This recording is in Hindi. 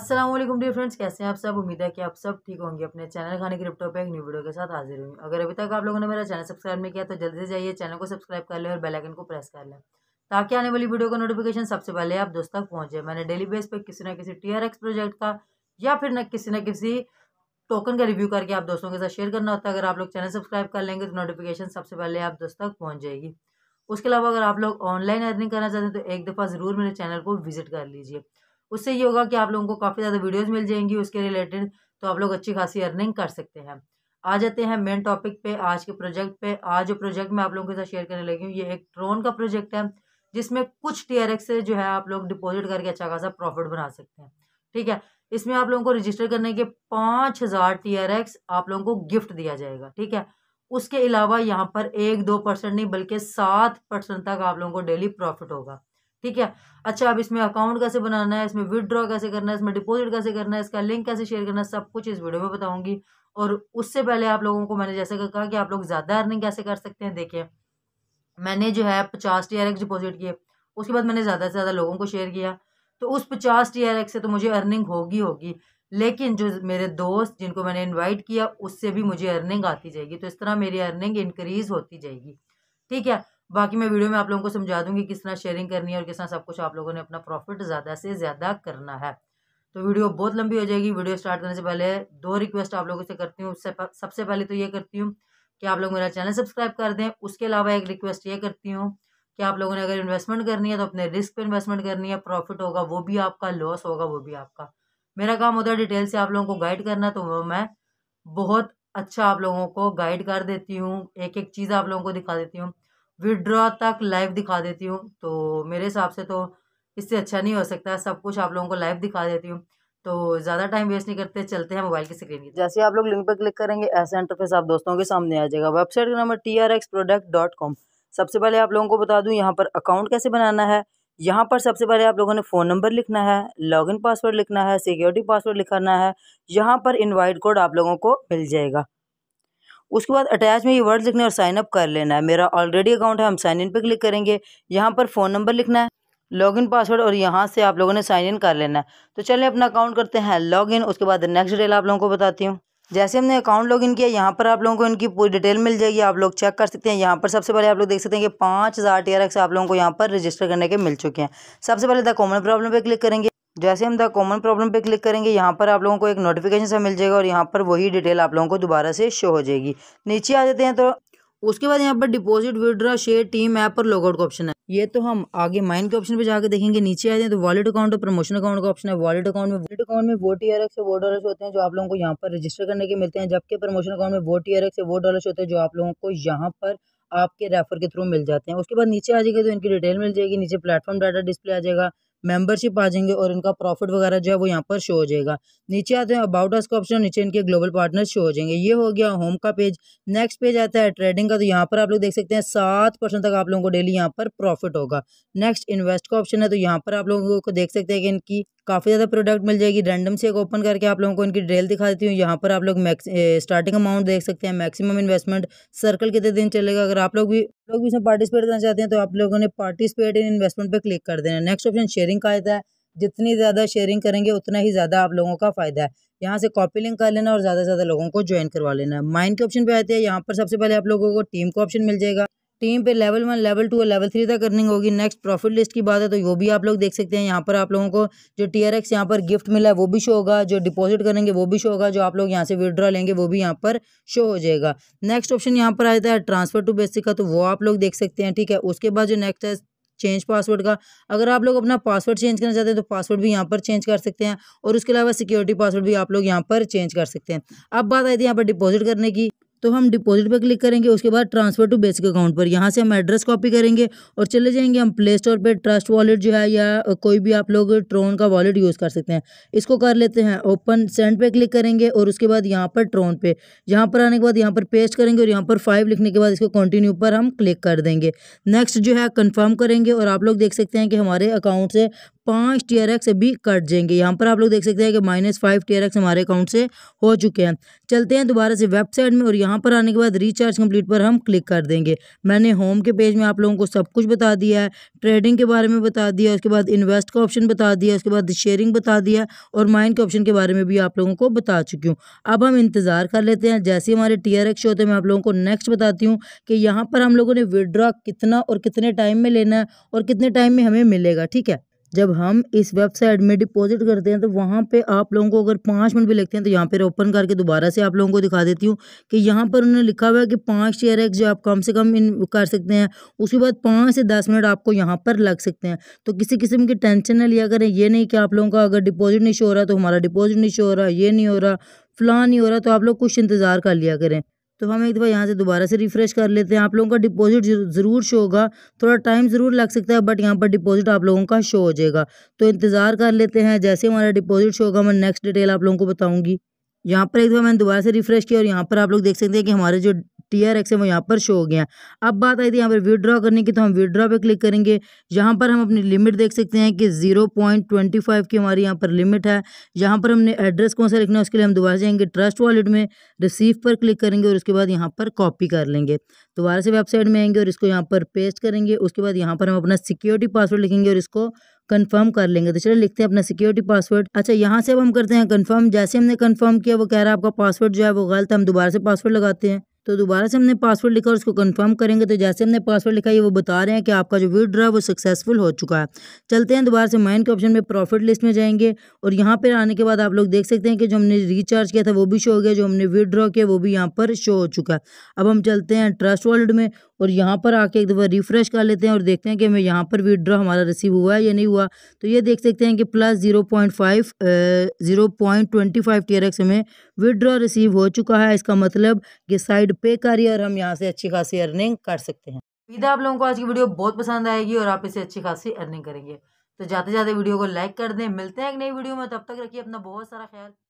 असलम डियर फ्रेंड्स कैसे हैं आप सब उम्मीद है कि आप सब ठीक होंगे अपने चैनल खाने की पे एक न्यू वीडियो के साथ हाजिर हुई अगर अभी तक आप लोगों ने मेरा चैनल सब्सक्राइब नहीं किया तो जल्दी से जाइए चैनल को सब्सक्राइब कर लें और बेल आइकन को प्रेस कर लें ताकि आने वाली वीडियो का नोटिफिकेशन सबसे पहले आप दोस्त तक पहुँचे मैंने डेली बेस पर किसी न किसी टी प्रोजेक्ट का या फिर न किसी न किसी टोकन का रिव्यू करके आप दोस्तों के साथ शेयर करना होता है अगर आप लोग चैनल सब्सक्राइब कर लेंगे तो नोटिफिकेशन सबसे पहले आप दोस्त तक पहुँच जाएगी उसके अलावा अगर आप लोग ऑनलाइन अर्निंग करना चाहते हैं तो एक दफ़ा ज़रूर मेरे चैनल को विजिट कर लीजिए उससे ये होगा कि आप लोगों को काफ़ी ज़्यादा वीडियोस मिल जाएंगी उसके रिलेटेड तो आप लोग अच्छी खासी अर्निंग कर सकते हैं आ जाते हैं मेन टॉपिक पे आज के प्रोजेक्ट पे आज जो प्रोजेक्ट मैं आप लोगों के साथ शेयर करने लगी हूँ ये एक ड्रोन का प्रोजेक्ट है जिसमें कुछ टी से जो है आप लोग डिपॉजिट करके अच्छा खासा प्रॉफिट बना सकते हैं ठीक है इसमें आप लोगों को रजिस्टर करने के पाँच हज़ार टी आप लोगों को गिफ्ट दिया जाएगा ठीक है उसके अलावा यहाँ पर एक दो परसेंट नहीं बल्कि सात परसेंट तक आप लोगों को डेली प्रॉफिट होगा ठीक है अच्छा अब इसमें अकाउंट कैसे बनाना है इसमें विदड्रॉ कैसे करना है इसमें डिपॉजिट कैसे करना है इसका लिंक कैसे शेयर करना है सब कुछ इस वीडियो में बताऊंगी और उससे पहले आप लोगों को मैंने जैसे कहा कि आप लोग ज़्यादा अर्निंग कैसे कर सकते हैं देखिए मैंने जो है पचास टी डिपॉजिट किए उसके बाद मैंने ज़्यादा से ज़्यादा लोगों को शेयर किया तो उस पचास टी से तो मुझे अर्निंग होगी होगी लेकिन जो मेरे दोस्त जिनको मैंने इन्वाइट किया उससे भी मुझे अर्निंग आती जाएगी तो इस तरह मेरी अर्निंग इंक्रीज़ होती जाएगी ठीक है बाकी मैं वीडियो में आप लोगों को समझा दूंगी किस तरह शेयरिंग करनी है और किस तरह सब कुछ आप लोगों ने अपना प्रॉफिट ज़्यादा से ज़्यादा करना है तो वीडियो बहुत लंबी हो जाएगी वीडियो स्टार्ट करने से पहले दो रिक्वेस्ट आप लोगों से करती हूँ उससे सबसे पहले तो ये करती हूँ कि आप लोग मेरा चैनल सब्सक्राइब कर दें उसके अलावा एक रिक्वेस्ट ये करती हूँ कि आप लोगों ने अगर इन्वेस्टमेंट करनी है तो अपने रिस्क पर इन्वेस्टमेंट करनी है प्रॉफिट होगा वो भी आपका लॉस होगा वो भी आपका मेरा काम होता है डिटेल से आप लोगों को गाइड करना तो वो मैं बहुत अच्छा आप लोगों को गाइड कर देती हूँ एक एक चीज़ आप लोगों को दिखा देती हूँ विड्रॉ तक लाइव दिखा देती हूँ तो मेरे हिसाब से तो इससे अच्छा नहीं हो सकता सब कुछ आप लोगों को लाइव दिखा देती हूँ तो ज़्यादा टाइम वेस्ट नहीं करते चलते हैं मोबाइल की स्क्रीन की जैसे आप लोग लिंक पर क्लिक करेंगे ऐसा इंटरफेस आप दोस्तों के सामने आ जाएगा वेबसाइट का number T R X product dot com सबसे पहले आप लोगों को बता दूँ यहाँ पर अकाउंट कैसे बनाना है यहाँ पर सबसे पहले आप लोगों ने फ़ोन नंबर लिखना है लॉगिन पासवर्ड लिखना है सिक्योरिटी पासवर्ड लिखाना है यहाँ पर इनवाइट कोड आप लोगों को मिल जाएगा उसके बाद अटैच में ये वर्ड लिखना है और साइनअप कर लेना है मेरा ऑलरेडी अकाउंट है हम साइन इन पर क्लिक करेंगे यहाँ पर फ़ोन नंबर लिखना है लॉगिन पासवर्ड और यहाँ से आप लोगों ने साइन इन कर लेना है तो चलिए अपना अकाउंट करते हैं लॉगिन उसके बाद नेक्स्ट डेल आप लोगों को बताती हूँ जैसे हमने अकाउंट लॉगिन किया यहाँ पर आप लोगों को इनकी पूरी डिटेल मिल जाएगी आप लोग चेक कर सकते हैं यहाँ पर सबसे पहले आप लोग देख सकते हैं कि पाँच हज़ार टी आप लोगों को यहाँ पर रजिस्टर करने के मिल चुके हैं सबसे पहले द कॉमन प्रॉब्लम पे क्लिक करेंगे जैसे हम द कॉमन प्रॉब्लम पे क्लिक करेंगे यहाँ पर आप लोगों को एक नोटिफिकेशन सा मिल जाएगा और यहाँ पर वही डिटेल आप लोगों को दोबारा से शो हो जाएगी नीचे आ जाते हैं तो उसके बाद यहाँ पर deposit withdraw share team app और लॉगआउट का ऑप्शन है ये तो हम आगे माइन के ऑप्शन पे जाकर देखेंगे नीचे आ जाए तो वॉलेट अकाउंट और प्रमोशन अकाउंट का ऑप्शन है वॉलेट अकाउंट में वॉलेट अकाउंट में वो टी आर एक्स वो डॉलर्स होते हैं जो आप लोगों को यहाँ पर रजिस्टर करने के मिलते हैं जबकि प्रमोशन अकाउंट में वो टी आर एक्स वो डॉलर्स होते हैं जो आप लोगों को यहाँ पर आपके रेफर के थ्रू मिल जाते हैं उसके बाद नीचे आ जाएगा तो इनकी डिटेल मिल जाएगी नीचे प्लेटफॉर्म डाटा डिस्प्ले आ जाएगा मेंबरशिप आ जाएंगे और इनका प्रॉफिट वगैरह जो है वो यहाँ पर शो हो जाएगा नीचे आते हैं अबाउट अस का ऑप्शन नीचे इनके ग्लोबल पार्टनर शो हो जाएंगे ये हो गया होम का पेज नेक्स्ट पेज आता है ट्रेडिंग का तो यहाँ पर आप लोग देख सकते हैं सात परसेंट तक आप लोगों को डेली यहाँ पर प्रॉफिट होगा नेक्स्ट इन्वेस्ट का ऑप्शन है तो यहाँ पर आप लोगों को देख सकते हैं कि इनकी काफ़ी ज़्यादा प्रोडक्ट मिल जाएगी रैंडम से एक ओपन करके आप लोगों को इनकी डिटेल दिखा देती हूँ यहाँ पर आप लोग मैक्स स्टार्टिंग अमाउंट देख सकते हैं मैक्सिमम इन्वेस्टमेंट सर्कल कितने दिन चलेगा अगर आप लोग भी लोग भी इसमें पार्टिसिपेट करना चाहते हैं तो आप लोगों ने पार्टिसिपेट इन इन्वेस्टमेंट पर क्लिक कर देना नेक्स्ट ऑप्शन शेयर शेयरिंग का फ़ायदा है जितनी ज़्यादा शेयरिंग करेंगे उतना ही ज़्यादा आप लोगों का फ़ायदा है यहाँ से कॉपी लिंक कर लेना और ज़्यादा से ज़्यादा लोगों को ज्वाइन करवा लेना है माइंड के ऑप्शन पे आते हैं यहाँ पर सबसे पहले आप लोगों को टीम का ऑप्शन मिल जाएगा टीम पे लेवल वन लेवल टू और लेवल थ्री तक अर्निंग होगी नेक्स्ट प्रॉफिट लिस्ट की बात है तो वो भी आप लोग देख सकते हैं यहाँ पर आप लोगों को जो टी आर एक्स यहाँ पर गिफ्ट मिला है वो भी शो होगा जो डिपॉजिट करेंगे वो भी शो होगा जो आप लोग यहाँ से विड्रॉ लेंगे वो भी यहाँ पर शो हो जाएगा नेक्स्ट ऑप्शन यहाँ पर आता है ट्रांसफर टू बेसिक का तो वो आप लोग देख सकते हैं ठीक है उसके बाद जो नेक्स्ट है चेंज पासवर्ड का अगर आप लोग अपना पासवर्ड चेंज करना चाहते हैं तो पासवर्ड भी यहाँ पर चेंज कर सकते हैं और उसके अलावा सिक्योरिटी पासवर्ड भी आप लोग यहाँ पर चेंज कर सकते हैं अब बात आई थी यहाँ पर डिपॉजिट करने की तो हम डिपॉजिट पर क्लिक करेंगे उसके बाद ट्रांसफ़र टू बेसिक अकाउंट पर यहाँ से हम एड्रेस कॉपी करेंगे और चले जाएंगे हम प्ले स्टोर पर ट्रस्ट वॉलेट जो है या कोई भी आप लोग ट्रोन का वॉलेट यूज़ कर सकते हैं इसको कर लेते हैं ओपन सेंड पे क्लिक करेंगे और उसके बाद यहाँ पर ट्रोन पे यहाँ पर आने के बाद यहाँ पर पेस्ट करेंगे और यहाँ पर फाइव लिखने के बाद इसको कंटिन्यू पर हम क्लिक कर देंगे नेक्स्ट जो है कन्फर्म करेंगे और आप लोग देख सकते हैं कि हमारे अकाउंट से पाँच टी आर एक्स भी कट जाएंगे यहाँ पर आप लोग देख सकते हैं कि minus five T R X हमारे अकाउंट से हो चुके हैं चलते हैं दोबारा से वेबसाइट में और यहाँ यहाँ पर आने के बाद रिचार्ज कंप्लीट पर हम क्लिक कर देंगे मैंने होम के पेज में आप लोगों को सब कुछ बता दिया है ट्रेडिंग के बारे में बता दिया उसके बाद इन्वेस्ट का ऑप्शन बता दिया उसके बाद शेयरिंग बता दिया और माइंड के ऑप्शन के बारे में भी आप लोगों को बता चुकी हूँ अब हम इंतज़ार कर लेते हैं जैसे हमारे टी आर एक्स होते हैं मैं आप लोगों को नेक्स्ट बताती हूँ कि यहाँ पर हम लोगों ने विड्रॉ कितना और कितने टाइम में लेना है और कितने टाइम में हमें मिलेगा ठीक है जब हम इस वेबसाइट में डिपॉजिट करते हैं तो वहाँ पे आप लोगों को अगर पाँच मिनट भी लगते हैं तो यहाँ पर ओपन करके दोबारा से आप लोगों को दिखा देती हूँ कि यहाँ पर उन्होंने लिखा हुआ है कि पाँच शेयर एक्स जो आप कम से कम इन कर सकते हैं उसके बाद पाँच से दस मिनट आपको यहाँ पर लग सकते हैं तो किसी किस्म की टेंशन ना लिया करें ये नहीं कि आप लोगों का अगर डिपॉजिट नहीं शो हो रहा तो हमारा डिपॉजिट नहीं शो हो रहा ये नहीं हो रहा फलां नहीं हो रहा तो आप लोग कुछ इंतज़ार कर लिया करें तो हम एक दफ़ा यहाँ से दोबारा से रिफ़्रेश कर लेते हैं आप लोगों का डिपॉजिट ज़रूर शो होगा थोड़ा टाइम ज़रूर लग सकता है बट यहाँ पर डिपॉजिट आप लोगों का शो हो जाएगा तो इंतज़ार कर लेते हैं जैसे हमारा डिपॉजिट शो होगा मैं नेक्स्ट डिटेल आप लोगों को बताऊँगी यहाँ पर एक दफा मैंने दोबारा से रिफ़्रेश किया और यहाँ पर आप लोग देख सकते हैं कि हमारे जो टी आर एक्स है वो यहाँ पर शो हो गया अब बात आई थी यहाँ पर विड्रॉ करने की तो हम विड्रॉ पे क्लिक करेंगे यहाँ पर हम अपनी लिमिट देख सकते हैं कि जीरो पॉइंट ट्वेंटी फाइव की हमारी यहाँ पर लिमिट है यहाँ पर हमने एड्रेस कौन सा लिखना है उसके लिए हम दोबारा जाएंगे ट्रस्ट वॉलेट में रिसीव पर क्लिक करेंगे और उसके बाद यहाँ पर कॉपी कर लेंगे दोबारा से वेबसाइट में आएंगे और इसको यहाँ पर पेस्ट करेंगे उसके बाद यहाँ पर हम अपना सिक्योरिटी पासवर्ड लिखेंगे और इसको कंफर्म कर लेंगे तो चलिए लिखते हैं अपना सिक्योरिटी पासवर्ड अच्छा यहाँ से अब हम करते हैं कंफर्म जैसे हमने कंफर्म किया वो कह रहा है आपका पासवर्ड जो है वो गलत है हम दोबारा से पासवर्ड लगाते हैं तो दोबारा से हमने पासवर्ड लिखा और उसको कंफर्म करेंगे तो जैसे हमने पासवर्ड लिखा ये वो बता रहे हैं कि आपका जो विड्रा है वो सक्सेसफुल हो चुका है चलते हैं दोबारा से माइन के ऑप्शन में प्रॉफिट लिस्ट में जाएंगे और यहाँ पर आने के बाद आप लोग देख सकते हैं कि जो हमने रिचार्ज किया था वो भी शो हो गया जो हमने विड्रॉ किया वो भी यहाँ पर शो हो चुका है अब हम चलते हैं ट्रस्ट वर्ल्ड में और यहाँ पर आके एक दफ़ा रिफ़्रेश कर लेते हैं और देखते हैं कि हमें यहाँ पर विड्रॉ हमारा रिसीव हुआ है या नहीं हुआ तो ये देख सकते हैं कि plus zero point five zero point twenty five T R X हमें विड्रॉ रिसीव हो चुका है इसका मतलब कि साइड पे कर और हम यहाँ से अच्छी खासी अर्निंग कर सकते हैं सीधा आप लोगों को आज की वीडियो बहुत पसंद आएगी और आप इसे अच्छी खासी अर्निंग करेंगे तो जाते जाते वीडियो को लाइक कर दें मिलते हैं एक नई वीडियो में तब तक रखिए अपना बहुत सारा ख्याल